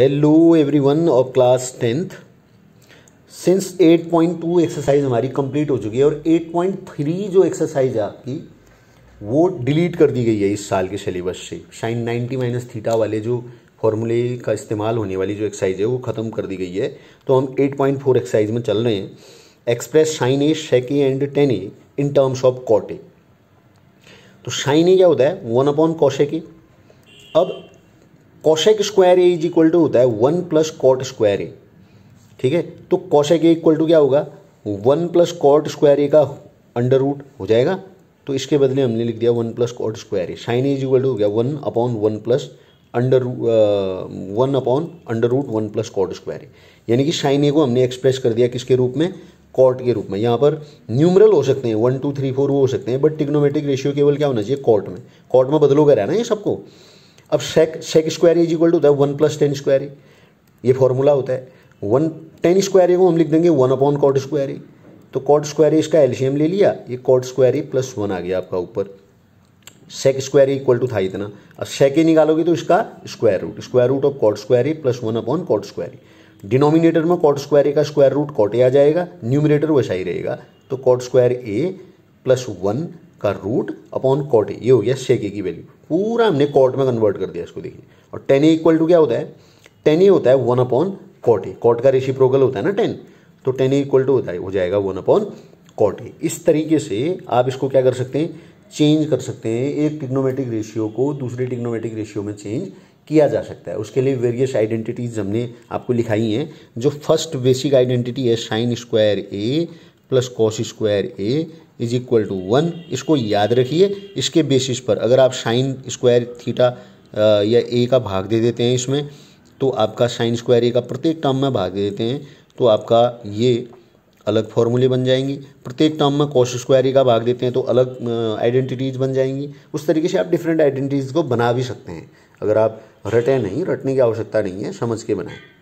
hello everyone of class tenth since 8.2 exercise हमारी complete हो चुकी है और 8.3 जो एक्सरसाइज है आपकी वो डिलीट कर दी गई है इस साल के सिलेबस से शाइन 90 माइनस थीटा वाले जो फॉर्मूले का इस्तेमाल होने वाली जो एक्सरसाइज है वो ख़त्म कर दी गई है तो हम 8.4 एक्सरसाइज में चल रहे हैं express sine A sec A and tan A in terms of cot A तो शाइन ए क्या होता है वन अपॉन कौशे की अब cosec square A is equal to होता है one plus cot square A ठीक है तो कौशेक ए इक्वल टू क्या होगा one plus cot square A का अंडर रूट हो जाएगा तो इसके बदले हमने लिख दिया one plus cot square A sine A is equal to हो गया one upon one plus under one upon under root one plus cot square यानी कि साइन ए को हमने एक्सप्रेस कर दिया किसके रूप में कॉट के रूप में यहाँ पर न्यूमरल हो सकते हैं वन टू थ्री फोर वो हो सकते हैं बट टिग्नोमेट्रिक रेशियो केवल क्या होना चाहिए कॉट में कॉट में बदलोगे रहा ना ये सबको अब sec sec square is equal to होता है वन प्लस टेन स्क्वायर ये फॉर्मूला होता है वन टेन स्क्वायर को हम लिख देंगे वन अपॉन कॉट स्क्वायर तो कॉट स्क्वायर इसका एल्शियम ले लिया ये कॉट स्क्वायर प्लस वन आ गया आपका ऊपर सेक स्क्वायर इक्वल टू था इतना अब सेक ही निकालोगे तो इसका square root square root of cot square plus one upon cot square denominator में कॉट स्क्वायर ए का स्क्वायर रूट कॉट ही आ जाएगा न्यूमिनेटर वैसा ही रहेगा तो cot square A plus one का रूट अपॉन कॉट ये हो गया शेक की वैल्यू पूरा हमने कॉट में कन्वर्ट कर दिया इसको देखिए और टेन ए इक्वल टू क्या होता है टेन ए होता है one upon cot A cot का प्रोगल होता है ना टेन तो टेन ए इक्वल टू होता है हो जाएगा वन अपॉन कॉट ए इस तरीके से आप इसको क्या कर सकते हैं चेंज कर सकते हैं एक टिग्नोमेटिक रेशियो को दूसरे टिग्नोमेटिक रेशियो में चेंज किया जा सकता है उसके लिए वेरियस आइडेंटिटीज हमने आपको लिखाई हैं जो फर्स्ट बेसिक आइडेंटिटी है sine square A plus cos square A is equal to one इसको याद रखिए इसके बेसिस पर अगर आप साइन स्क्वायर थीटा या ए का भाग दे देते हैं इसमें तो आपका साइन स्क्वायर ए का प्रत्येक टर्म में भाग दे देते हैं तो आपका ये अलग फॉर्मूले बन जाएंगी प्रत्येक टर्म में कॉस स्क्वायर ए का भाग देते हैं तो अलग आइडेंटिटीज़ बन जाएंगी उस तरीके से आप डिफरेंट आइडेंटिटीज़ को बना भी सकते हैं अगर आप रटें नहीं रटने की आवश्यकता नहीं है समझ के बनाएं